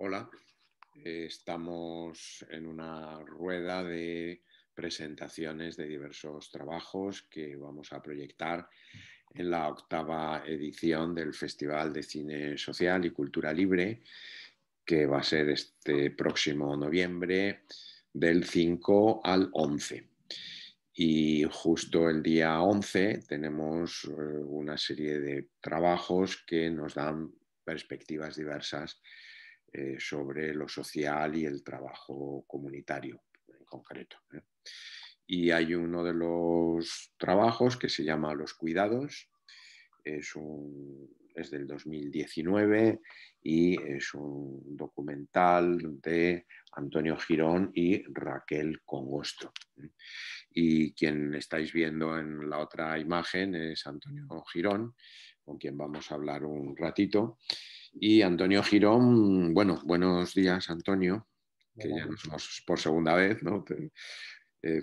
Hola, estamos en una rueda de presentaciones de diversos trabajos que vamos a proyectar en la octava edición del Festival de Cine Social y Cultura Libre, que va a ser este próximo noviembre del 5 al 11. Y justo el día 11 tenemos eh, una serie de trabajos que nos dan perspectivas diversas eh, sobre lo social y el trabajo comunitario en concreto. ¿eh? Y hay uno de los trabajos que se llama Los Cuidados, es, es del 2019 y es un documental de Antonio Girón y Raquel Congosto. ¿eh? Y quien estáis viendo en la otra imagen es Antonio Girón, con quien vamos a hablar un ratito. Y Antonio Girón, bueno, buenos días, Antonio, que ya nos vemos por segunda vez, ¿no? Eh,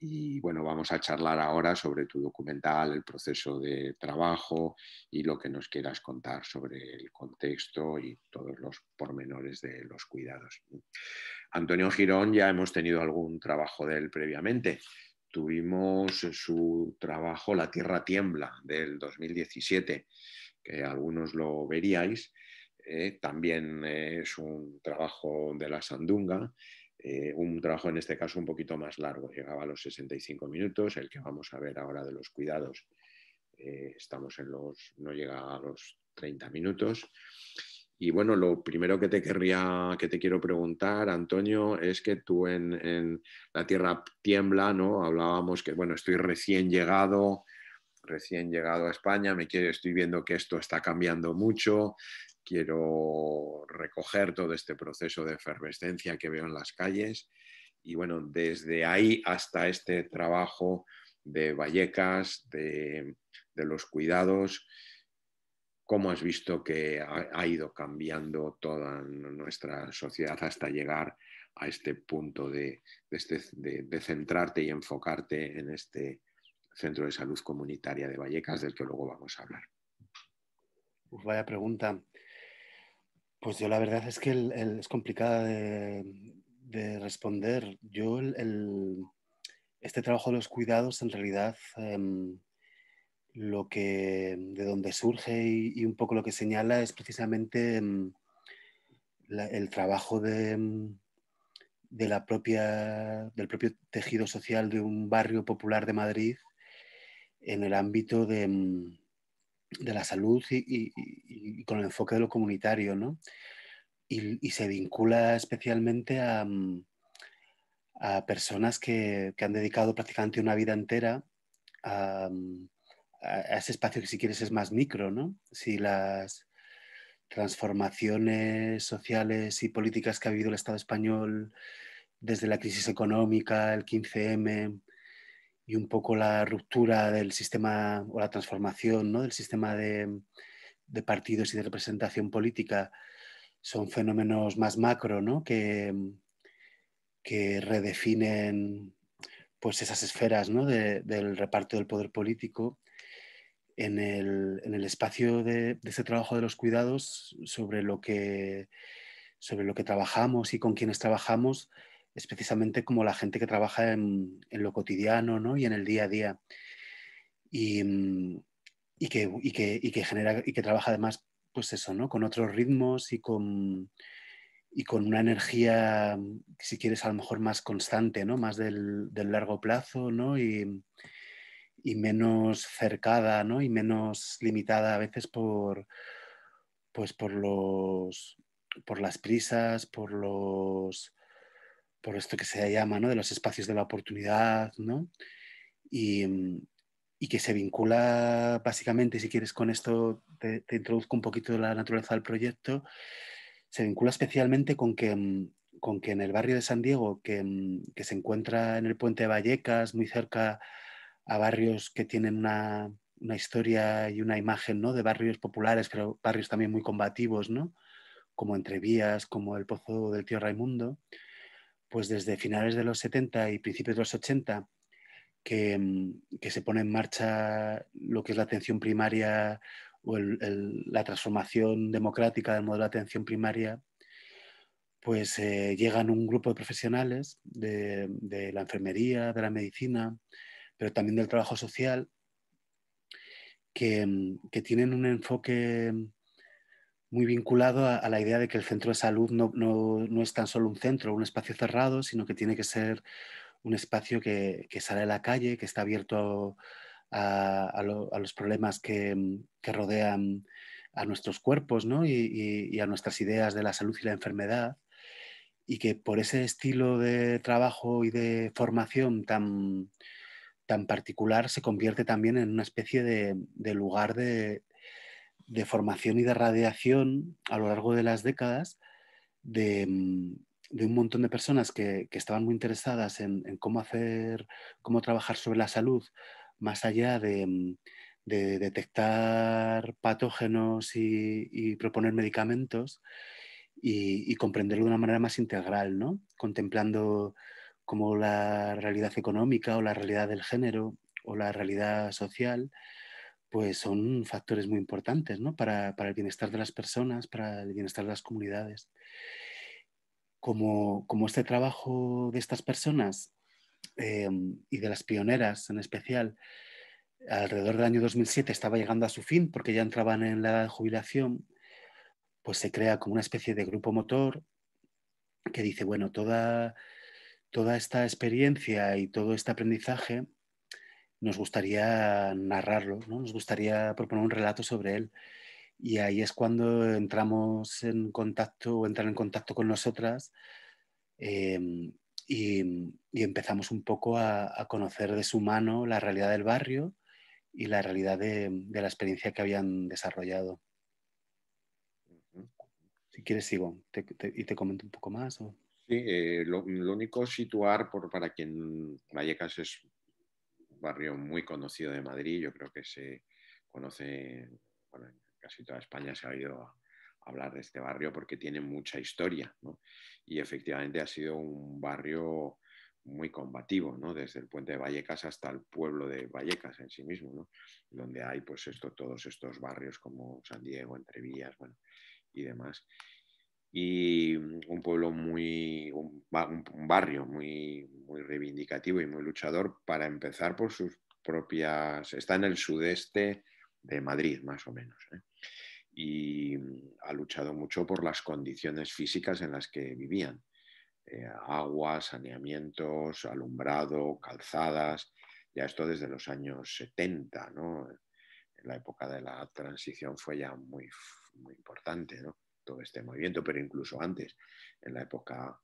y bueno, vamos a charlar ahora sobre tu documental, el proceso de trabajo y lo que nos quieras contar sobre el contexto y todos los pormenores de los cuidados. Antonio Girón, ya hemos tenido algún trabajo de él previamente. Tuvimos eh, su trabajo La Tierra Tiembla del 2017 que algunos lo veríais. Eh, también eh, es un trabajo de la sandunga, eh, un trabajo en este caso un poquito más largo, llegaba a los 65 minutos, el que vamos a ver ahora de los cuidados estamos en los, no llega a los 30 minutos. Y bueno, lo primero que te querría, que te quiero preguntar, Antonio, es que tú en, La Tierra Tiembla, Hablábamos que, bueno, estoy recién llegado, recién llegado a España, me estoy viendo que esto está cambiando mucho, quiero recoger todo este proceso de efervescencia que veo en las calles. Y bueno, desde ahí hasta este trabajo de Vallecas, de, los cuidados, ¿cómo has visto que ha, ido cambiando toda nuestra sociedad hasta llegar a este punto de, este, centrarte y enfocarte en este Centro de Salud Comunitaria de Vallecas, del que luego vamos a hablar. Pues vaya pregunta. Pues yo la verdad es que es complicada de, responder. Yo este trabajo de los cuidados en realidad em, lo que de donde surge y, un poco lo que señala es precisamente em, el trabajo em, de la propia, del propio tejido social de un barrio popular de Madrid en el ámbito de, mm, la salud y, con el enfoque de lo comunitario, ¿no? Y, se vincula especialmente mm, a, personas que, que, han dedicado prácticamente una vida entera mm, a, a, ese espacio que si quieres es más micro, ¿no? Si las transformaciones sociales y políticas que ha habido el Estado español desde la crisis económica, el 15M, y un poco la ruptura del sistema o la transformación ¿no? del sistema de, partidos y de representación política son fenómenos más macro que, que redefinen pues, esas esferas ¿no? del reparto del poder político. En el, espacio de, ese trabajo de los cuidados sobre sobre lo que trabajamos y con quienes trabajamos, es precisamente como la gente que trabaja en, lo cotidiano ¿no? y en el día a día. Mm, y, que, genera y que trabaja además, pues eso, ¿no? Con otros ritmos y con, y con una energía, si quieres, a lo mejor más constante, ¿no? Más del, largo plazo, ¿no? Y, menos cercada, ¿no? Y menos limitada a veces por, pues por los, por las prisas, por los, por esto que se llama, ¿no? De los espacios de la oportunidad, ¿no? Y, mm, que se vincula básicamente, si quieres con esto te, introduzco un poquito de la naturaleza del proyecto, se vincula especialmente con que, mm, con que en el barrio de San Diego, que, mm, que se encuentra en el puente de Vallecas, muy cerca a barrios que tienen una, una historia y una imagen ¿no? de barrios populares, pero barrios también muy combativos, ¿no? como Entrevías, como el Pozo del Tío Raimundo, pues desde finales de los 70 y principios de los 80, mm, que, se pone en marcha lo que es la atención primaria o la transformación democrática del modelo de atención primaria, pues eh, llegan un grupo de profesionales de, la enfermería, de la medicina, pero también del trabajo social, que, mm, que tienen un enfoque mm, muy vinculado a, la idea de que el centro de salud no, no, no, es tan solo un centro, un espacio cerrado, sino que tiene que ser un espacio que, que sale a la calle, que está abierto a, a, los problemas que, mm, que, rodean a nuestros cuerpos ¿no? y, y, a nuestras ideas de la salud y la enfermedad, y que por ese estilo de trabajo y de formación tan, tan particular se convierte también en una especie de lugar de, de formación y de radiación a lo largo de las décadas de, mm, un montón de personas que, estaban muy interesadas en, cómo hacer, cómo trabajar sobre la salud, más allá de, mm, detectar patógenos y, proponer medicamentos y, comprenderlo de una manera más integral, ¿no? contemplando como la realidad económica o la realidad del género o la realidad social pues son factores muy importantes ¿no? para, el bienestar de las personas, para el bienestar de las comunidades. Como, como este trabajo de estas personas em, y de las pioneras en especial, alrededor del año 2007 estaba llegando a su fin porque ya entraban en la jubilación, pues se crea como una especie de grupo motor que dice, bueno, toda, toda esta experiencia y todo este aprendizaje nos gustaría narrarlo, ¿no? nos gustaría proponer un relato sobre él. Y ahí es cuando entramos en contacto o entran en contacto con nosotras em, y, empezamos un poco a, conocer de su mano la realidad del barrio y la realidad de, la experiencia que habían desarrollado. Si quieres, sigo y te comento un poco más. Sí, eh, lo, único situar para quien Vallecas es barrio muy conocido de Madrid, yo creo que se conoce, bueno, casi toda España se ha ido a, hablar de este barrio porque tiene mucha historia, ¿no? Y efectivamente ha sido un barrio muy combativo, ¿no? Desde el puente de Vallecas hasta el pueblo de Vallecas en sí mismo, ¿no? Donde hay pues esto, todos estos barrios como San Diego, Entrevías, bueno, y demás y mm, un pueblo muy, un, barrio muy, reivindicativo y muy luchador para empezar por sus propias, está en el sudeste de Madrid más o menos. ¿eh? Y mm, ha luchado mucho por las condiciones físicas en las que vivían. Eh, agua, saneamientos, alumbrado, calzadas, ya esto desde los años 70, ¿no? En la época de la transición fue ya muy, muy importante, ¿no? todo este movimiento, pero incluso antes, en la época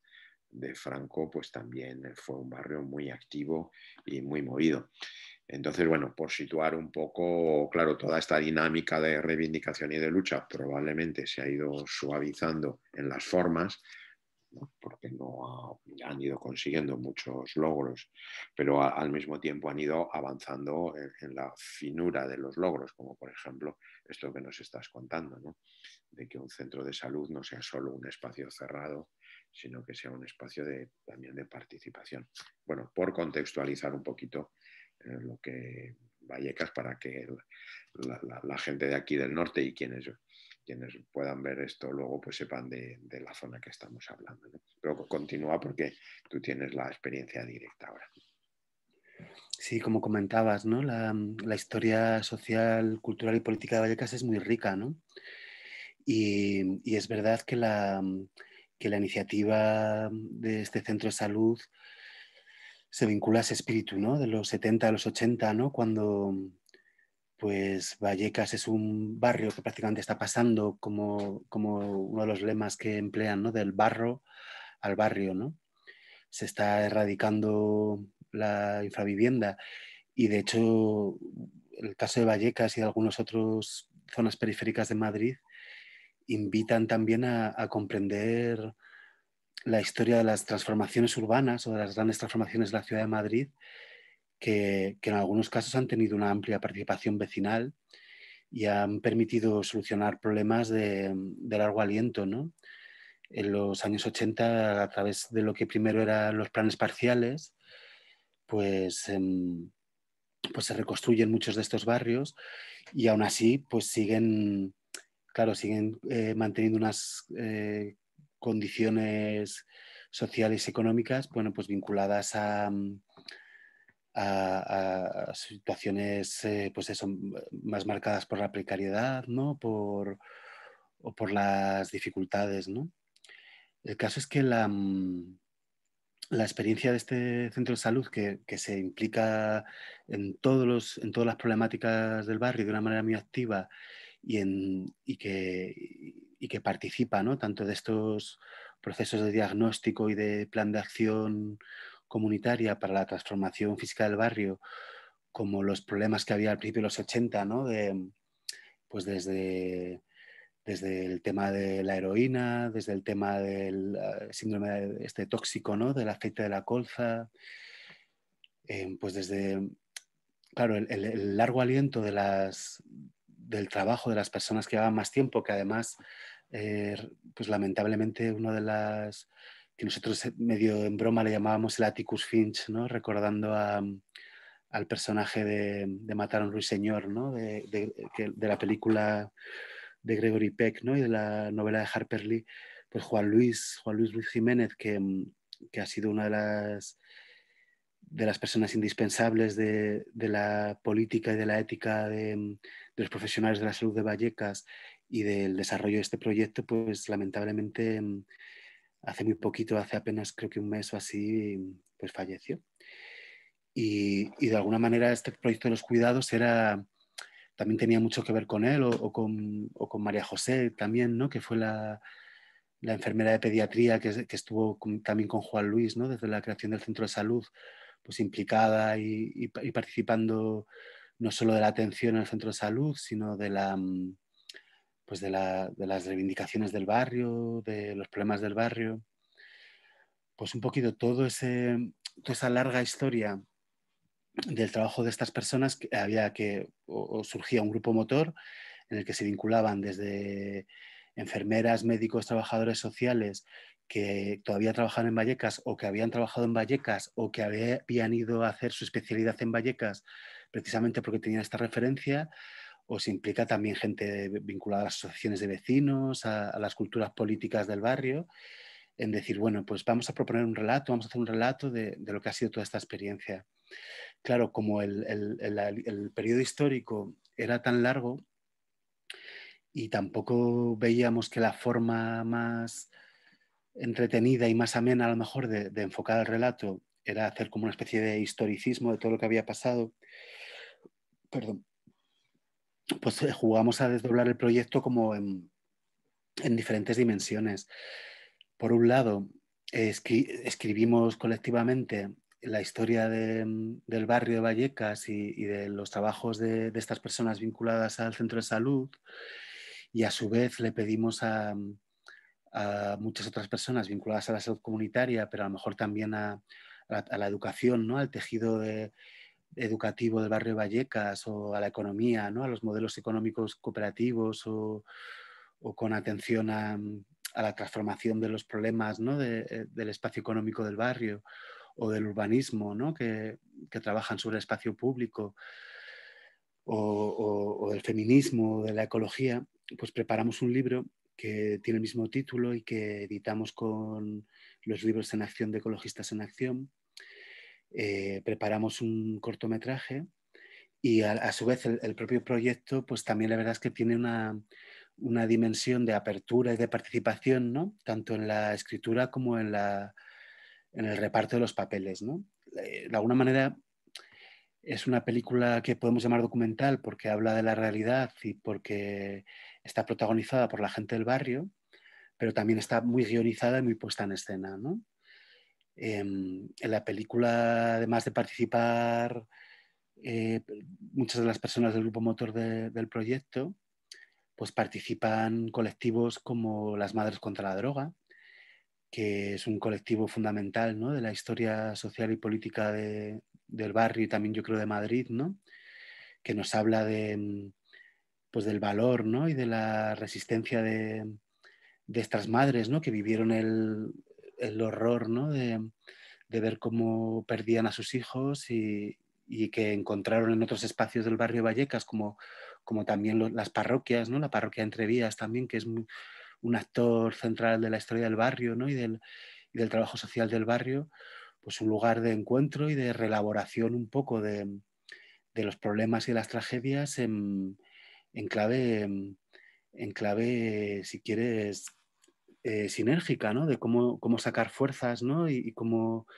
de Franco, pues también fue un barrio muy activo y muy movido. Entonces, bueno, por situar un poco, claro, toda esta dinámica de reivindicación y de lucha probablemente se ha ido suavizando en las formas, porque no han ido consiguiendo muchos logros, pero al mismo tiempo han ido avanzando en, la finura de los logros, como por ejemplo esto que nos estás contando, de que un centro de salud no sea solo un espacio cerrado, sino que sea un espacio también de participación. Bueno, por contextualizar un poquito eh, lo que Vallecas para que la, la gente de aquí del norte y quienes quienes puedan ver esto luego pues sepan de, la zona que estamos hablando. Pero continúa porque tú tienes la experiencia directa ahora. Sí, como comentabas, la, historia social, cultural y política de Vallecas es muy rica. ¿no? Y, es verdad que la, que la iniciativa de este centro de salud se vincula a ese espíritu ¿no? de los 70 a los 80, ¿no? cuando, pues Vallecas es un barrio que prácticamente está pasando como, uno de los lemas que emplean, ¿no? Del barro al barrio, ¿no? Se está erradicando la infravivienda y de hecho el caso de Vallecas y de algunas otras zonas periféricas de Madrid invitan también a comprender la historia de las transformaciones urbanas o de las grandes transformaciones de la ciudad de Madrid que, en algunos casos han tenido una amplia participación vecinal y han permitido solucionar problemas de, largo aliento. ¿no? En los años 80, a través de lo que primero eran los planes parciales, pues, em, pues se reconstruyen muchos de estos barrios y aún así pues siguen, claro, siguen eh, manteniendo unas eh, condiciones sociales y económicas bueno, pues vinculadas a, a, situaciones eh, pues eso, más marcadas por la precariedad ¿no? por, o por las dificultades. ¿no? El caso es que la, mm, la experiencia de este centro de salud que, se implica en, todos en todas las problemáticas del barrio de una manera muy activa y, en, que, que, participa tanto de estos procesos de diagnóstico y de plan de acción comunitaria para la transformación física del barrio, como los problemas que había al principio de los 80, pues desde, desde el tema de la heroína, desde el tema del eh, síndrome este tóxico, ¿no? Del aceite de la colza, eh, pues desde, claro, el, largo aliento del trabajo de las personas que llevaban más tiempo, que además, eh, pues lamentablemente uno de las que nosotros eh, medio en broma le llamábamos el Atticus Finch, ¿no? recordando mm, al personaje de, Mataron Matar Señor, ¿no? de, la película de Gregory Peck ¿no? y de la novela de Harper Lee, pues Juan Luis, Juan Luis, Jiménez, mm, que, ha sido una de las, de las personas indispensables de, la política y de la ética mm, de, los profesionales de la salud de Vallecas y del desarrollo de este proyecto, pues lamentablemente hace muy poquito, hace apenas creo que un mes o así, pues falleció. Y, de alguna manera este proyecto de los cuidados era, también tenía mucho que ver con él o, con, con, María José también, ¿no? que fue la, enfermera de pediatría que, estuvo también con Juan Luis ¿no? desde la creación del centro de salud, pues implicada y, participando no solo de la atención en el centro de salud, sino de la... Mm, pues, de, las reivindicaciones del barrio, de los problemas del barrio, pues un poquito todo toda esa larga historia del trabajo de estas personas que había que, surgía un grupo motor en el que se vinculaban desde enfermeras, médicos, trabajadores sociales que todavía trabajaban en Vallecas o que habían trabajado en Vallecas o que habían ido a hacer su especialidad en Vallecas precisamente porque tenían esta referencia, os implica también gente vinculada a las asociaciones de vecinos, a, las culturas políticas del barrio, en decir, bueno, pues vamos a proponer un relato, vamos a hacer un relato de, lo que ha sido toda esta experiencia. Claro, como el, periodo histórico era tan largo y tampoco veíamos que la forma más entretenida y más amena a lo mejor de enfocar el relato era hacer como una especie de historicismo de todo lo que había pasado. Perdón pues eh, jugamos a desdoblar el proyecto como en, diferentes dimensiones. Por un lado, escribimos colectivamente la historia del barrio de Vallecas y, de los trabajos de, estas personas vinculadas al centro de salud y a su vez le pedimos a, muchas otras personas vinculadas a la salud comunitaria, pero a lo mejor también a, la, educación, ¿no? al tejido de, educativo del barrio Vallecas o a la economía, ¿no? a los modelos económicos cooperativos o, con atención mm, a, la transformación de los problemas ¿no? Eh, del espacio económico del barrio o del urbanismo ¿no? que, trabajan sobre el espacio público o, el feminismo o de la ecología, pues preparamos un libro que tiene el mismo título y que editamos con los libros en acción de Ecologistas en Acción eh, preparamos un cortometraje y a, su vez el, propio proyecto, pues también la verdad es que tiene una, dimensión de apertura y de participación, ¿no? Tanto en la escritura como en, en el reparto de los papeles, ¿no? Eh, de alguna manera es una película que podemos llamar documental porque habla de la realidad y porque está protagonizada por la gente del barrio, pero también está muy guionizada y muy puesta en escena, ¿no? Em, en la película, además de participar eh, muchas de las personas del grupo motor del proyecto, pues participan colectivos como las Madres contra la Droga, que es un colectivo fundamental de la historia social y política del barrio y también yo creo de Madrid, ¿no? que nos habla de, mm, pues del valor ¿no? y de la resistencia de, de estas madres ¿no? que vivieron el, el horror ¿no? de, ver cómo perdían a sus hijos y, que encontraron en otros espacios del barrio Vallecas, como, como también las parroquias, ¿no? la parroquia Entrevías también, que es un actor central de la historia del barrio y, del, trabajo social del barrio, pues un lugar de encuentro y de relaboración un poco de, los problemas y las tragedias en, clave, en clave si quieres, eh, sinérgica, ¿no? De cómo, cómo sacar fuerzas, ¿no? Y, cómo,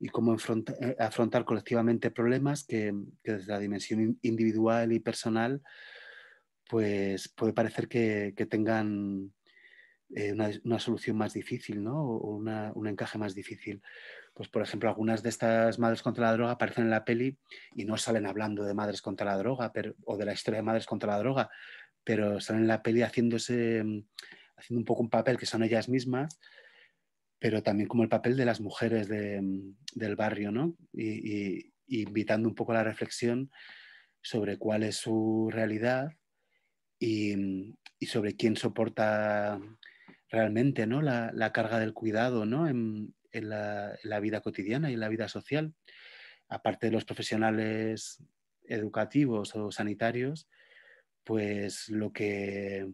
y cómo eh, afrontar colectivamente problemas que, desde la dimensión individual y personal, pues puede parecer que, que tengan eh, una, una, solución más difícil, ¿no? O un encaje más difícil. Pues, por ejemplo, algunas de estas madres contra la droga aparecen en la peli y no salen hablando de madres contra la droga pero, o de la historia de madres contra la droga, pero salen en la peli haciéndose mm, haciendo un poco un papel que son ellas mismas, pero también como el papel de las mujeres mm, del barrio, ¿no? Y, invitando un poco a la reflexión sobre cuál es su realidad y, sobre quién soporta realmente ¿no? la, carga del cuidado ¿no? en, la, en, la, vida cotidiana y en la vida social. Aparte de los profesionales educativos o sanitarios, pues lo que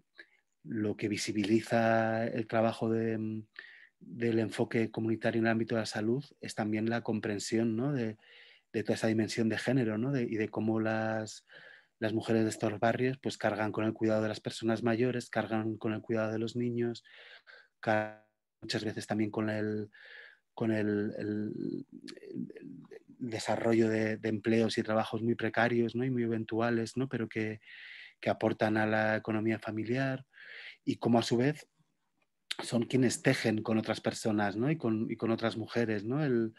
lo que visibiliza el trabajo mm, del enfoque comunitario en el ámbito de la salud es también la comprensión de, toda esa dimensión de género y de cómo las, mujeres de estos barrios pues, cargan con el cuidado de las personas mayores, cargan con el cuidado de los niños, muchas veces también con el, con desarrollo de, empleos y trabajos muy precarios ¿no? y muy eventuales, pero que, que aportan a la economía familiar y como a su vez son quienes tejen con otras personas ¿no? y, con, otras mujeres, ¿no? el,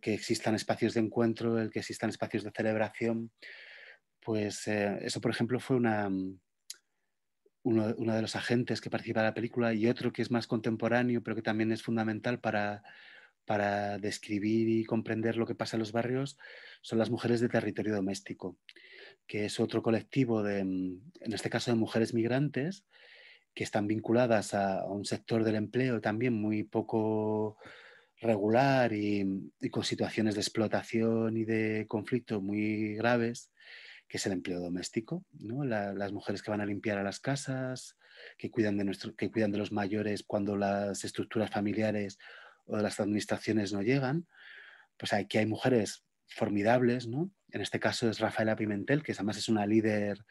que existan espacios de encuentro, el que existan espacios de celebración. Pues eh, eso, por ejemplo, fue una, uno, de los agentes que participa en la película y otro que es más contemporáneo, pero que también es fundamental para, para describir y comprender lo que pasa en los barrios, son las mujeres de territorio doméstico que es otro colectivo de, mm, en este caso, de mujeres migrantes, que están vinculadas a, un sector del empleo también muy poco regular mm, y, con situaciones de explotación y de conflicto muy graves, que es el empleo doméstico, ¿no? las mujeres que van a limpiar a las casas, que cuidan, de nuestro, que cuidan de los mayores cuando las estructuras familiares o las administraciones no llegan, pues aquí hay mujeres formidables, ¿no? en este caso es Rafaela Pimentel, que además es una líder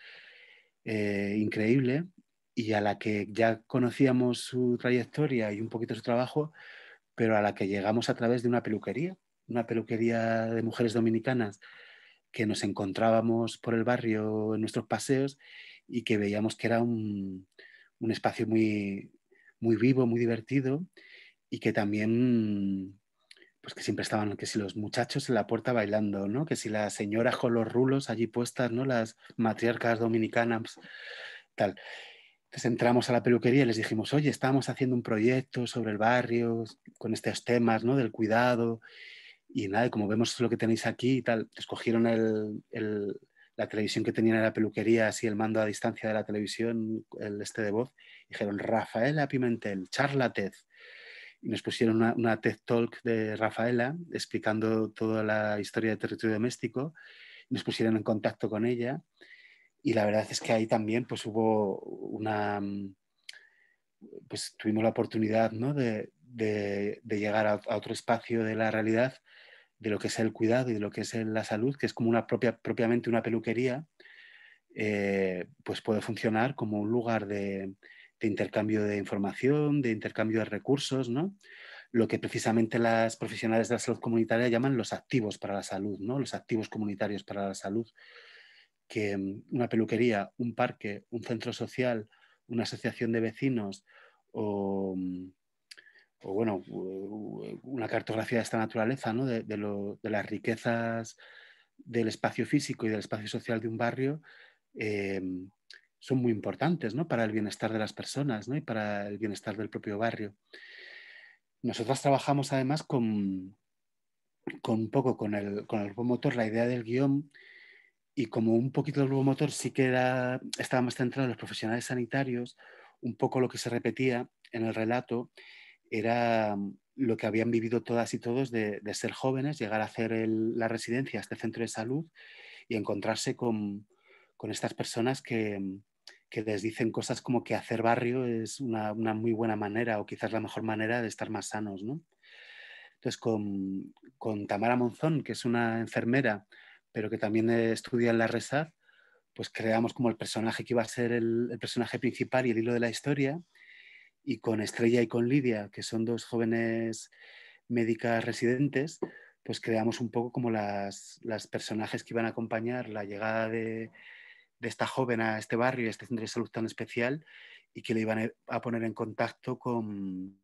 eh, increíble y a la que ya conocíamos su trayectoria y un poquito su trabajo, pero a la que llegamos a través de una peluquería, una peluquería de mujeres dominicanas que nos encontrábamos por el barrio en nuestros paseos y que veíamos que era un, un espacio muy, muy vivo, muy divertido y que también pues que siempre estaban, que si los muchachos en la puerta bailando, ¿no? Que si las señoras con los rulos allí puestas, ¿no? Las matriarcas dominicanas, tal. Entonces entramos a la peluquería y les dijimos, oye, estamos haciendo un proyecto sobre el barrio, con estos temas, ¿no? Del cuidado. Y nada, como vemos lo que tenéis aquí y tal, escogieron el, la televisión que tenían en la peluquería, así el mando a distancia de la televisión, el este de voz. Y dijeron, Rafaela Pimentel, Charlatez nos pusieron una, TED Talk de Rafaela explicando toda la historia del territorio doméstico, nos pusieron en contacto con ella y la verdad es que ahí también pues hubo una, mm, pues tuvimos la oportunidad ¿no? de, de, llegar a, otro espacio de la realidad de lo que es el cuidado y de lo que es la salud, que es como una propia, propiamente una peluquería, eh, pues puede funcionar como un lugar de, de intercambio de información, de intercambio de recursos, ¿no? lo que precisamente las profesionales de la salud comunitaria llaman los activos para la salud, ¿no? los activos comunitarios para la salud, que mm, una peluquería, un parque, un centro social, una asociación de vecinos o, mm, bueno, una cartografía de esta naturaleza, ¿no? de, las riquezas del espacio físico y del espacio social de un barrio, eh, son muy importantes ¿no? para el bienestar de las personas y para el bienestar del propio barrio. Nosotras trabajamos además con, con un poco con el, grupo motor la idea del guión y como un poquito el grupo motor sí que estaba más centrado en los profesionales sanitarios, un poco lo que se repetía en el relato era mm, lo que habían vivido todas y todos de, ser jóvenes, llegar a hacer la residencia este centro de salud y encontrarse con estas personas que, mm, que les dicen cosas como que hacer barrio es una, muy buena manera o quizás la mejor manera de estar más sanos. ¿no? Entonces, con, Tamara Monzón, que es una enfermera, pero que también estudia en la RESAD, pues creamos como el personaje que iba a ser el, personaje principal y el hilo de la historia. Y con Estrella y con Lidia, que son dos jóvenes médicas residentes, pues creamos un poco como las, las personajes que iban a acompañar la llegada de, de esta joven a este barrio, a este centro de salud tan especial, y que le iban e, a poner en contacto con,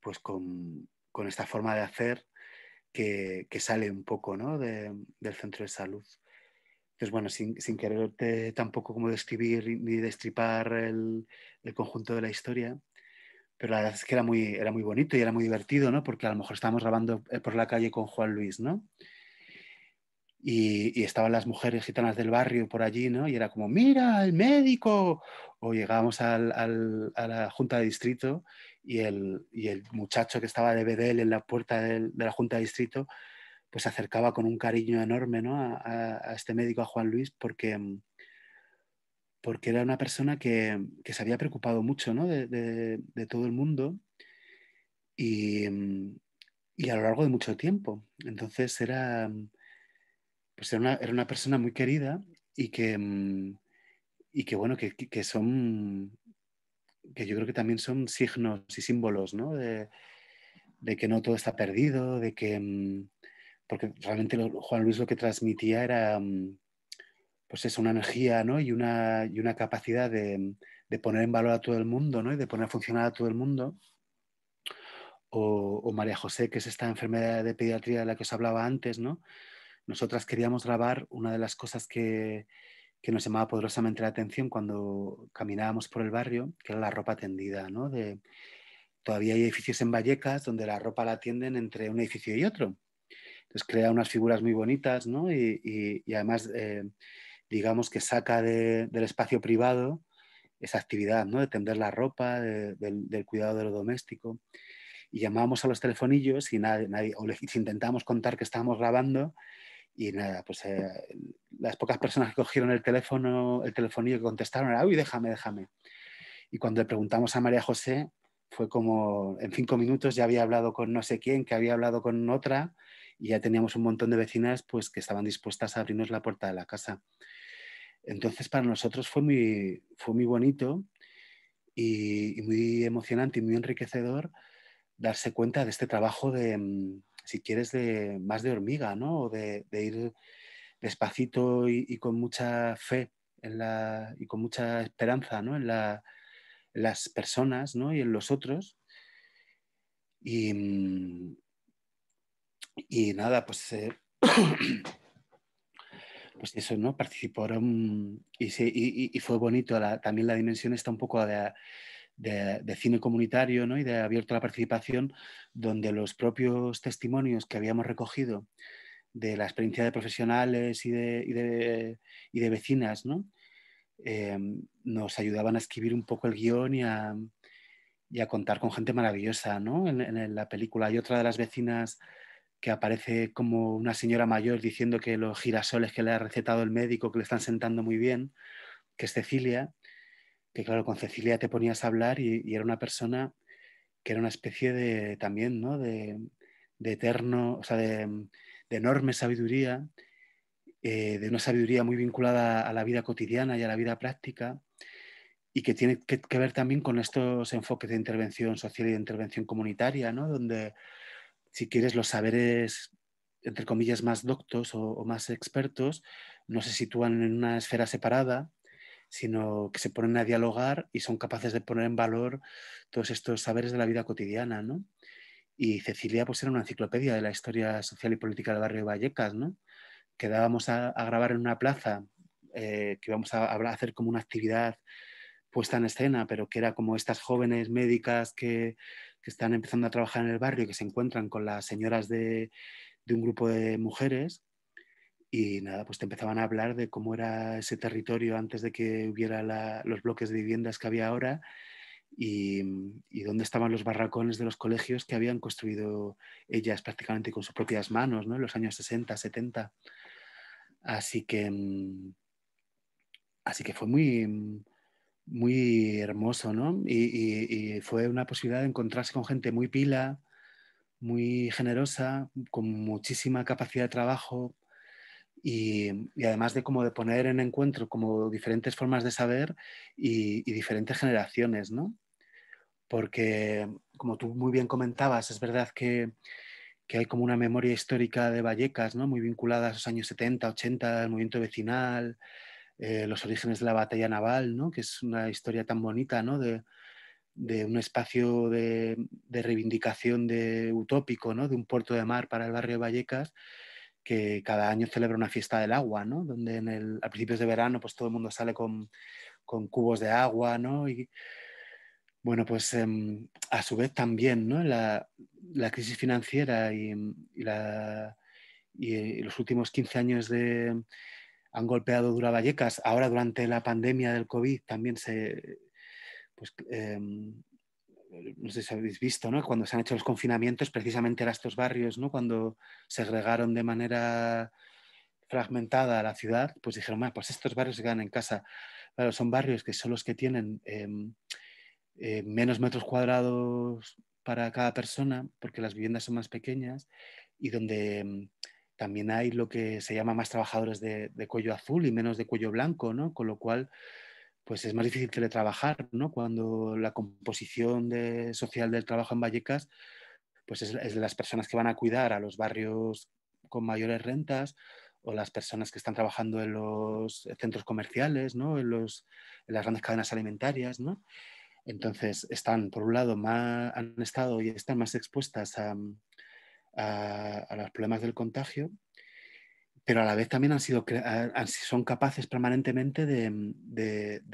pues con, con esta forma de hacer que, que sale un poco ¿no? de, del centro de salud. Entonces, bueno, sin, sin quererte tampoco como describir ni destripar el, conjunto de la historia, pero la verdad es que era muy, era muy bonito y era muy divertido, ¿no? Porque a lo mejor estábamos grabando eh, por la calle con Juan Luis, ¿no? Y, estaban las mujeres gitanas del barrio por allí, ¿no? Y era como, mira, el médico. O llegábamos a la junta de distrito y el, muchacho que estaba de Bedel en la puerta de la junta de distrito, pues se acercaba con un cariño enorme, ¿no? A, este médico, a Juan Luis, porque, mm, porque era una persona que, se había preocupado mucho, ¿no? De, todo el mundo. Mm, y a lo largo de mucho tiempo. Entonces era mm, pues, era una, persona muy querida y que, mm, bueno, que, son, que yo creo que también son signos y símbolos, De, que no todo está perdido, mm, porque realmente Juan Luis lo que transmitía era, mm, pues es una energía, Y una, y una capacidad de, poner en valor a todo el mundo, Y de poner a funcionar a todo el mundo. O, María José, que es esta enfermedad de pediatría de la que os hablaba antes, ¿no? Nosotras queríamos grabar una de las cosas que, que nos llamaba poderosamente la atención cuando caminábamos por el barrio, que era la ropa tendida, ¿no? De, todavía hay edificios en Vallecas donde la ropa la tienden entre un edificio y otro. Entonces crea unas figuras muy bonitas, ¿no? Y, y, además, eh, digamos que saca del espacio privado esa actividad, ¿no? De tender la ropa, del, cuidado de lo doméstico. Y llamábamos a los telefonillos y nadie, nadie o les intentamos contar que estábamos grabando y nada, pues eh, las pocas personas que cogieron el teléfono, el telefonillo que contestaron era, uy, déjame, déjame. Y cuando le preguntamos a María José, fue como en cinco minutos ya había hablado con no sé quién, que había hablado con otra, y ya teníamos un montón de vecinas pues, que estaban dispuestas a abrirnos la puerta de la casa. Entonces, para nosotros fue muy, fue muy bonito y muy emocionante y muy enriquecedor darse cuenta de este trabajo de, mm, si quieres, de, más de hormiga, ¿no? O de, ir despacito y, con mucha fe la, y con mucha esperanza ¿no? en, las personas ¿no? y en los otros. Y, mm, y nada, pues, eh, pues eso, ¿no? Participaron y, fue bonito. también la dimensión está un poco de, de, cine comunitario ¿no? y de abierto a la participación, donde los propios testimonios que habíamos recogido de la experiencia de profesionales y de, y de, vecinas eh, nos ayudaban a escribir un poco el guión y a, contar con gente maravillosa. En, en, la película hay otra de las vecinas que aparece como una señora mayor diciendo que los girasoles que le ha recetado el médico, que le están sentando muy bien, que es Cecilia, que claro, con Cecilia te ponías a hablar y, era una persona que era una especie de también, ¿no? De, eterno, de, enorme sabiduría, eh, de una sabiduría muy vinculada a la vida cotidiana y a la vida práctica, y que tiene que, ver también con estos enfoques de intervención social y de intervención comunitaria, ¿no? Donde, si quieres, los saberes entre comillas, más doctos o, más expertos, no se sitúan en una esfera separada, sino que se ponen a dialogar y son capaces de poner en valor todos estos saberes de la vida cotidiana, ¿no? Y Cecilia pues era una enciclopedia de la historia social y política del barrio de Vallecas, ¿no? Quedábamos a, grabar en una plaza, eh, que íbamos a, hacer como una actividad puesta en escena, pero que era como estas jóvenes médicas que, están empezando a trabajar en el barrio, y que se encuentran con las señoras de, de un grupo de mujeres y nada, pues te empezaban a hablar de cómo era ese territorio antes de que hubiera los bloques de viviendas que había ahora mm, y, dónde estaban los barracones de los colegios que habían construido ellas prácticamente con sus propias manos ¿no? en los años 60, 70. Así que, mm, así que fue muy, mm, muy hermoso, ¿no? Y, y, fue una posibilidad de encontrarse con gente muy pila, muy generosa, con muchísima capacidad de trabajo, y, además de como de poner en encuentro como diferentes formas de saber y, diferentes generaciones, ¿no? Porque, como tú muy bien comentabas, es verdad que, hay como una memoria histórica de Vallecas, ¿no? Muy vinculada a los años 70, 80, el movimiento vecinal, eh, los orígenes de la batalla naval, ¿no? Que es una historia tan bonita, ¿no? De, un espacio de, de reivindicación de utópico, ¿no? De un puerto de mar para el barrio de Vallecas que cada año celebra una fiesta del agua, Donde en el, a principios de verano pues todo el mundo sale con, cubos de agua, ¿no? Y bueno, pues em, a su vez también, ¿no? La, crisis financiera y, eh, los últimos 15 años de, han golpeado Dura Vallecas. Ahora durante la pandemia del COVID también se, pues, em, eh, no sé si habéis visto, ¿no? cuando se han hecho los confinamientos, precisamente eran estos barrios, ¿no? cuando segregaron de manera fragmentada la ciudad, pues dijeron, pues estos barrios quedan en casa. pero son barrios que son los que tienen em, eh, menos metros cuadrados para cada persona, porque las viviendas son más pequeñas, y donde em, también hay lo que se llama más trabajadores de, de, cuello azul y menos de cuello blanco, ¿no? con lo cual pues es más difícil teletrabajar, ¿no? Cuando la composición social del trabajo en Vallecas, pues es, de las personas que van a cuidar a los barrios con mayores rentas, o las personas que están trabajando en los centros comerciales, ¿no? en, las grandes cadenas alimentarias. Entonces, están, por un lado, más, han estado y están más expuestas a los problemas del contagio pero a la vez también han sido, son capaces permanentemente de, mm,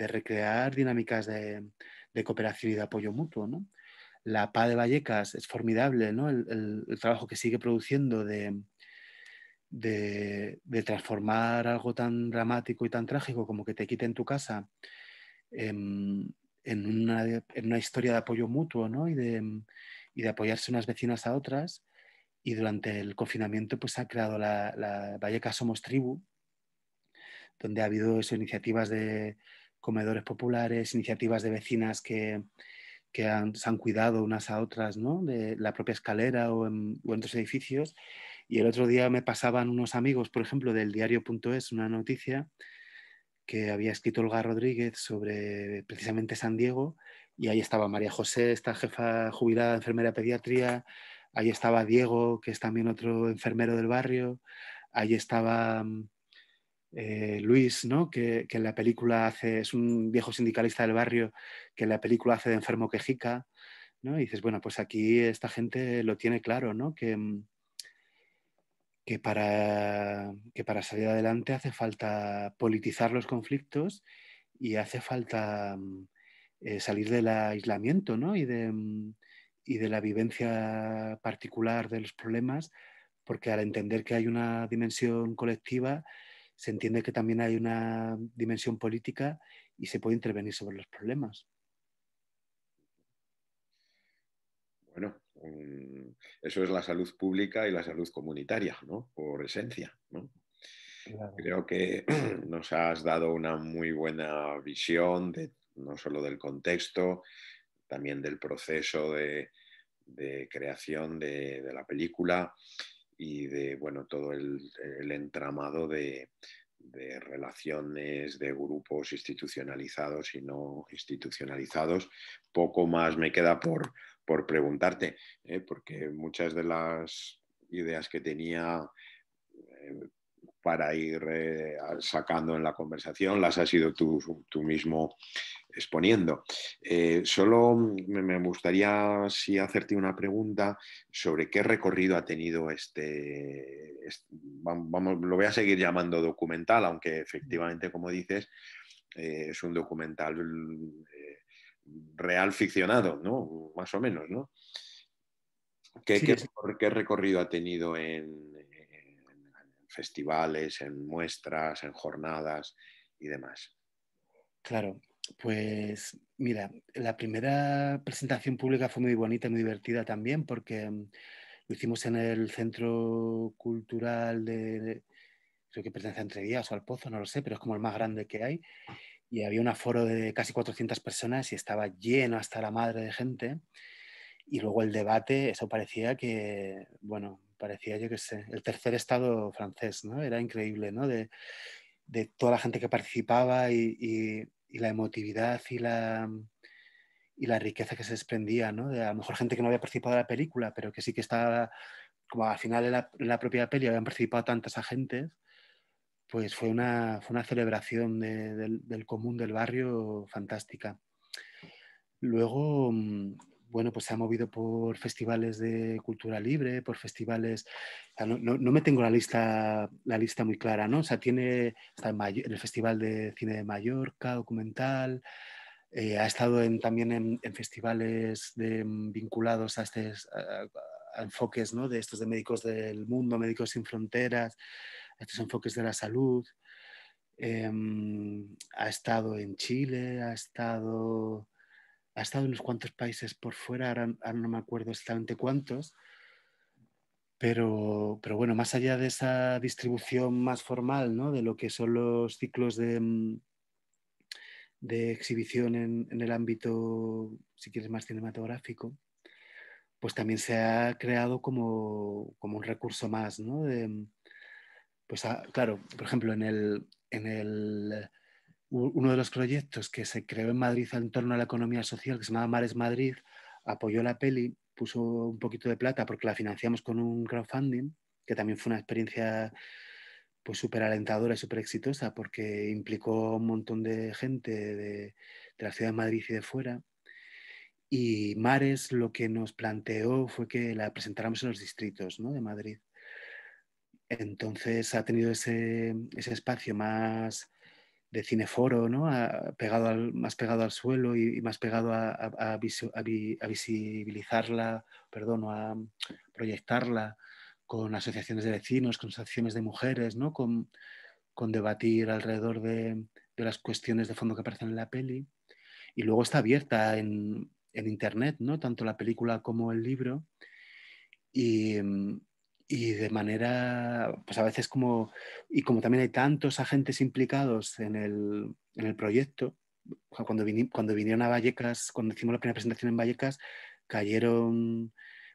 recrear dinámicas de, cooperación y de apoyo mutuo. La PA de Vallecas es formidable, ¿no? el, el, trabajo que sigue produciendo de, transformar algo tan dramático y tan trágico como que te quiten tu casa en, en, una, en una, historia de apoyo mutuo y de apoyarse unas vecinas a otras y durante el confinamiento pues ha creado la, Valleca Somos Tribu, donde ha habido iniciativas de comedores populares, iniciativas de vecinas que, que han, se han cuidado unas a otras, ¿no? de la propia escalera o en, otros edificios. Y el otro día me pasaban unos amigos, por ejemplo, del diario.es, una noticia que había escrito Olga Rodríguez sobre precisamente San Diego, y ahí estaba María José, esta jefa jubilada de enfermera pediatría, Ahí estaba Diego, que es también otro enfermero del barrio. Ahí estaba mm, eh, Luis, ¿no? Que, en la película hace, es un viejo sindicalista del barrio, que en la película hace de enfermo quejica. ¿no? Y dices, bueno, pues aquí esta gente lo tiene claro, ¿no? Que, mm, para, salir adelante hace falta politizar los conflictos y hace falta mm, eh, salir del aislamiento ¿no? y, de, y de la vivencia particular de los problemas, porque al entender que hay una dimensión colectiva, se entiende que también hay una dimensión política y se puede intervenir sobre los problemas. Bueno, mm, eso es la salud pública y la salud comunitaria, ¿no? Por esencia, Creo que nos has dado una muy buena visión de, no solo del contexto, también del proceso de, creación de, la película y de bueno, todo el, entramado de, relaciones, de grupos institucionalizados y no institucionalizados. Poco más me queda por, preguntarte, ¿eh? porque muchas de las ideas que tenía eh, para ir eh, sacando en la conversación las has sido tú, tú mismo exponiendo. Eh, solo me gustaría hacerte una pregunta sobre qué recorrido ha tenido este, vamos, lo voy a seguir llamando documental, aunque efectivamente, como dices, eh, es un documental eh, real ficcionado, ¿no? Más o menos, ¿no? ¿Qué, recorrido ha tenido en festivales, en muestras, en jornadas y demás? Claro, pues mira, la primera presentación pública fue muy bonita muy divertida también porque mm, lo hicimos en el Centro Cultural de, creo que pertenece a Días o al Pozo, no lo sé, pero es como el más grande que hay. Y había un aforo de casi 400 personas y estaba lleno hasta la madre de gente. Y luego el debate, eso parecía que, bueno, parecía yo que sé, el tercer estado francés, ¿no? Era increíble, ¿no? De, toda la gente que participaba y y la emotividad y la, mm, y la riqueza que se desprendía, ¿no? De a lo mejor gente que no había participado en la película, pero que sí que estaba, como al final en la, propia peli habían participado tantas agentes, pues fue una, una celebración del, del común del barrio fantástica. Luego, mm, bueno, pues se ha movido por festivales de cultura libre, por festivales, no, no, me tengo la lista, la lista muy clara, ¿no? O sea, tiene, está en, el Festival de Cine de Mallorca, documental, eh, ha estado en, también en, festivales de, mm, vinculados a, estos enfoques, ¿no? De estos de médicos del mundo, médicos sin fronteras, estos enfoques de la salud. Em, ha estado en Chile, ha estado ha estado en unos cuantos países por fuera, ahora, no me acuerdo exactamente cuántos, pero, bueno, más allá de esa distribución más formal, ¿no? de lo que son los ciclos de, mm, de exhibición en, el ámbito, si quieres, más cinematográfico, pues también se ha creado como, un recurso más, ¿no? Mm, pues ah, claro, por ejemplo, en el uno de los proyectos que se creó en Madrid en torno a la economía social, que se llamaba Mares Madrid, apoyó la peli, puso un poquito de plata porque la financiamos con un crowdfunding, que también fue una experiencia pues súper alentadora y súper exitosa porque implicó un montón de gente de, la ciudad de Madrid y de fuera. Y Mares lo que nos planteó fue que la presentáramos en los distritos ¿no? de Madrid. Entonces ha tenido ese espacio más, cineforo, ¿no? Ah, pegado al, más pegado al suelo y, más pegado a, visibilizarla, perdón, a proyectarla con asociaciones de vecinos, con asociaciones de mujeres, ¿no? con, debatir alrededor de, las cuestiones de fondo que aparecen en la peli. Y luego está abierta en, en Internet, ¿no? tanto la película como el libro. Y, mm, y de manera, pues a veces como, y como también hay tantos agentes implicados en el, en el proyecto, cuando, cuando vinieron a Vallecas, cuando hicimos la primera presentación en Vallecas, cayeron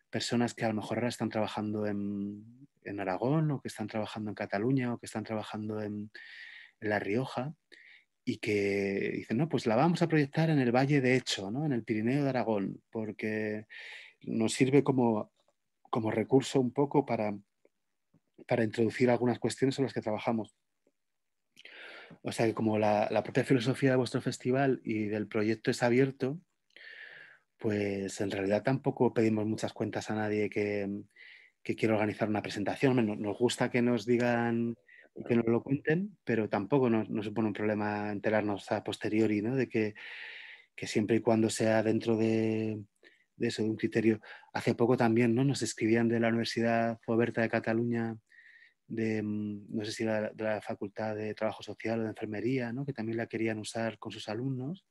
personas que a lo mejor ahora están trabajando en, en Aragón o que están trabajando en Cataluña o que están trabajando en, La Rioja y que dicen, no, pues la vamos a proyectar en el Valle de Hecho, en el Pirineo de Aragón, porque nos sirve como como recurso un poco para, para introducir algunas cuestiones en las que trabajamos. O sea que como la, propia filosofía de vuestro festival y del proyecto es abierto, pues en realidad tampoco pedimos muchas cuentas a nadie que, que quiera organizar una presentación. Nos, gusta que nos digan que nos lo cuenten, pero tampoco nos, supone un problema enterarnos a posteriori ¿no? de que, siempre y cuando sea dentro de, de eso, de un criterio. Hace poco también ¿no? nos escribían de la Universidad Oberta de Cataluña, de, mm, no sé si de la Facultad de Trabajo Social o de Enfermería, ¿no? que también la querían usar con sus alumnos.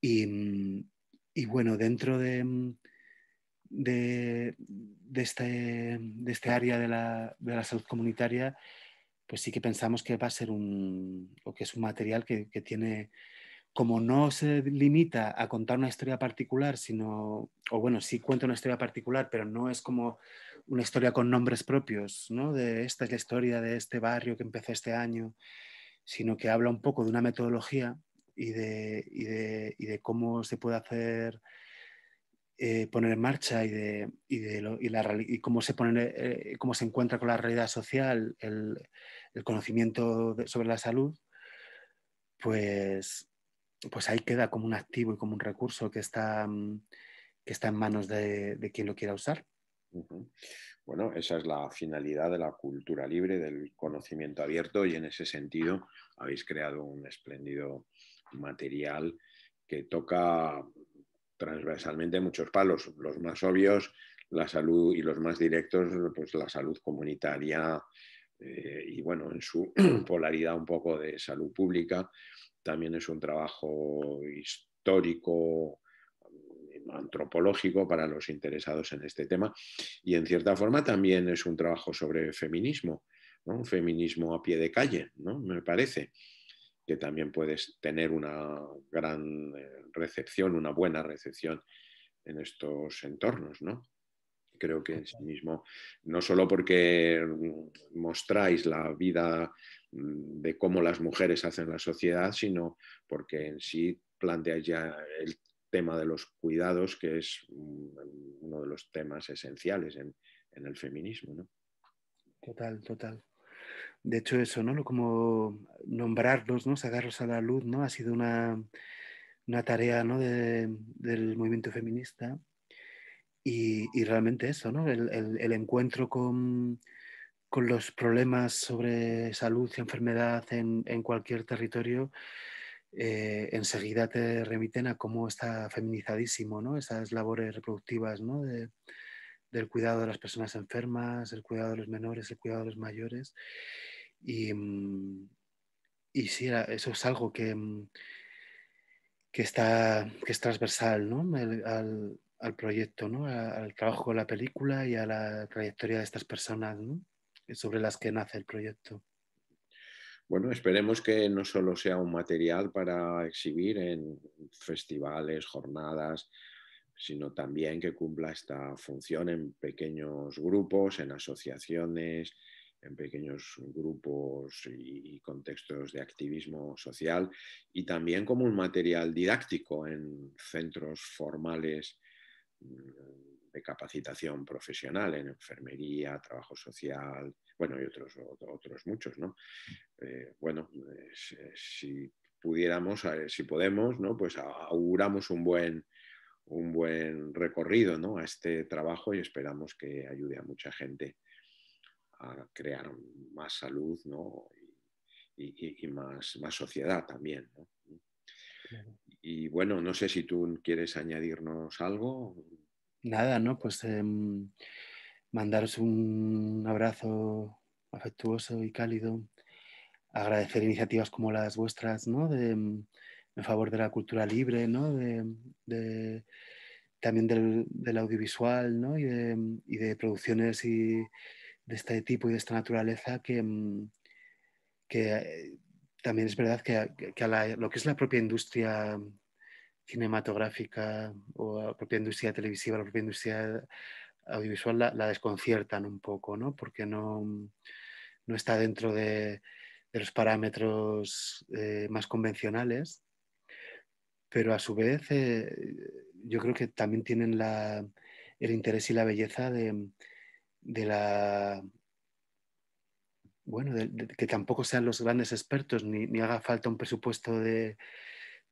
Y, mm, bueno, dentro de, mm, de, de, este, este área de la, salud comunitaria, pues sí que pensamos que va a ser un, que es un material que, que tiene como no se limita a contar una historia particular, sino, o bueno, sí cuenta una historia particular, pero no es como una historia con nombres propios, ¿no? De esta es la historia de este barrio que empecé este año, sino que habla un poco de una metodología y de, de, cómo se puede hacer, eh, poner en marcha y, de, y de la, cómo, se pone, eh, cómo se encuentra con la realidad social, el, el conocimiento sobre la salud, pues pues ahí queda como un activo y como un recurso que está, mm, que está en manos de, quien lo quiera usar. Bueno, esa es la finalidad de la cultura libre, del conocimiento abierto y en ese sentido habéis creado un espléndido material que toca transversalmente muchos palos, los más obvios, la salud y los más directos, pues la salud comunitaria eh, y bueno, en su polaridad un poco de salud pública, también es un trabajo histórico, mm, antropológico para los interesados en este tema y en cierta forma también es un trabajo sobre feminismo, un feminismo a pie de calle, ¿no? me parece, que también puedes tener una gran eh, recepción, una buena recepción en estos entornos. ¿no? Creo que en sí mismo, no solo porque mm, mostráis la vida Mm, de cómo las mujeres hacen la sociedad, sino porque en sí plantea ya el tema de los cuidados, que es mm, uno de los temas esenciales en, el feminismo. Total, total. De hecho, eso, ¿no? Como nombrarlos, ¿no? Sacarlos a la luz, ¿no? Ha sido una, tarea del movimiento feminista. Y, realmente eso, ¿no? el encuentro con, con los problemas sobre salud y enfermedad en, cualquier territorio, eh, enseguida te remiten a cómo está feminizadísimo, ¿no? Esas labores reproductivas, ¿no? del cuidado de las personas enfermas, el cuidado de los menores, el cuidado de los mayores. Y, mm, sí, eso es algo mm, que, está, que es transversal ¿no? al, proyecto, ¿no? al, al trabajo de la película y a la trayectoria de estas personas. ¿no? sobre las que nace el proyecto. Bueno, esperemos que no solo sea un material para exhibir en festivales, jornadas, sino también que cumpla esta función en pequeños grupos, en asociaciones, en pequeños grupos y, contextos de activismo social y también como un material didáctico en centros formales mm, de capacitación profesional en enfermería, trabajo social, bueno, y otros, otros muchos, ¿no? Eh, bueno, si pudiéramos, si podemos, ¿no? Pues auguramos un buen, un buen recorrido ¿no? a este trabajo y esperamos que ayude a mucha gente a crear más salud ¿no? y, más, más, sociedad también. Y bueno, no sé si tú quieres añadirnos algo nada, ¿no? Pues em, mandaros un abrazo afectuoso y cálido, agradecer iniciativas como las vuestras, ¿no? De, em, en favor de la cultura libre, ¿no? De, también del, audiovisual, em, Y de, producciones y de este tipo y de esta naturaleza que, eh, también es verdad que, que lo que es la propia industria cinematográfica o la propia industria televisiva, la propia industria audiovisual la, desconciertan un poco, Porque no, no está dentro de, los parámetros eh, más convencionales, pero a su vez eh, yo creo que también tienen el interés y la belleza de, la bueno, que tampoco sean los grandes expertos, ni haga falta un presupuesto de,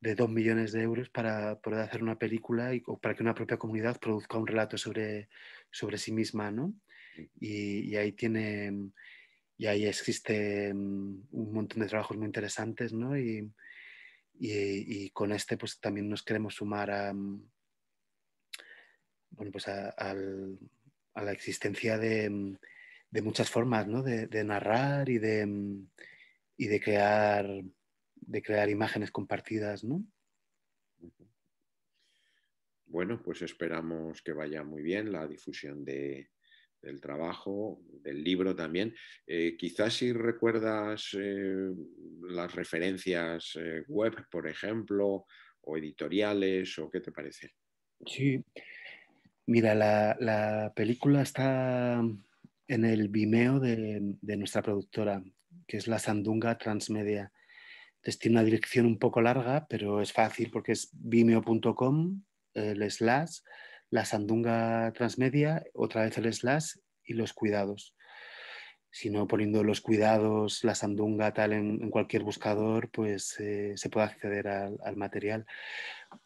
de 2 millones de euros para poder hacer una película y, o para que una propia comunidad produzca un relato sobre, sobre sí misma, ¿no? Y, ahí tiene, y ahí existe mm, un montón de trabajos muy interesantes, ¿no? Y, con este pues también nos queremos sumar a, mm, bueno, pues a, la existencia mm, de, muchas formas, ¿no? De, de narrar y de, y de crear de crear imágenes compartidas, ¿no? Bueno, pues esperamos que vaya muy bien la difusión del trabajo, del libro también. Eh, quizás si recuerdas eh, las referencias eh, web, por ejemplo, o editoriales, o qué te parece. Sí, mira, la, película está en el Vimeo de, nuestra productora, que es la Sandunga Transmedia tiene una dirección un poco larga, pero es fácil porque es vimeo.com, el slash, la sandunga transmedia, otra vez el slash y los cuidados. Si no, poniendo los cuidados, la sandunga, tal, en, cualquier buscador, pues eh, se puede acceder al, material.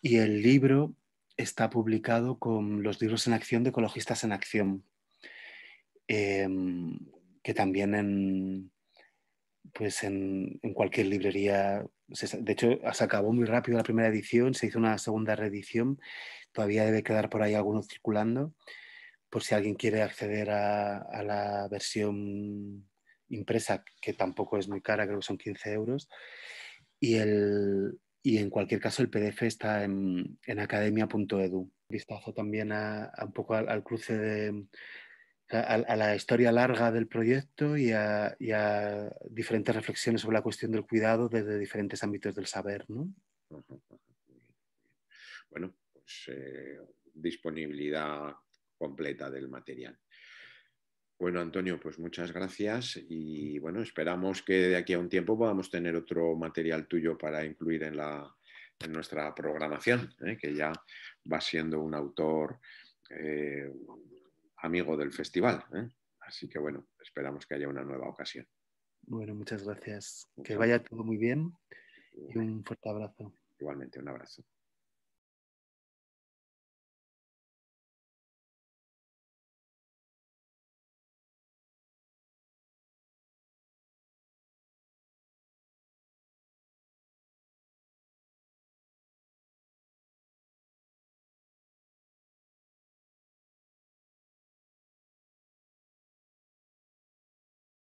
Y el libro está publicado con los libros en acción de Ecologistas en Acción, em, que también en, pues en, cualquier librería. de hecho, se acabó muy rápido la primera edición, se hizo una segunda reedición, todavía debe quedar por ahí alguno circulando, por si alguien quiere acceder a, la versión impresa, que tampoco es muy cara, creo que son 15 euros. Y, y en cualquier caso, el PDF está en, en academia.edu. Vistazo también a, un poco al, cruce de a, la historia larga del proyecto y a, diferentes reflexiones sobre la cuestión del cuidado desde diferentes ámbitos del saber. Bueno, pues eh, disponibilidad completa del material. Bueno, Antonio, pues muchas gracias y bueno, esperamos que de aquí a un tiempo podamos tener otro material tuyo para incluir en, la, en nuestra programación, ¿eh? que ya va siendo un autor eh, amigo del festival. ¿eh? Así que bueno, esperamos que haya una nueva ocasión. Bueno, muchas gracias. que vaya todo muy bien y un fuerte abrazo. Igualmente, un abrazo.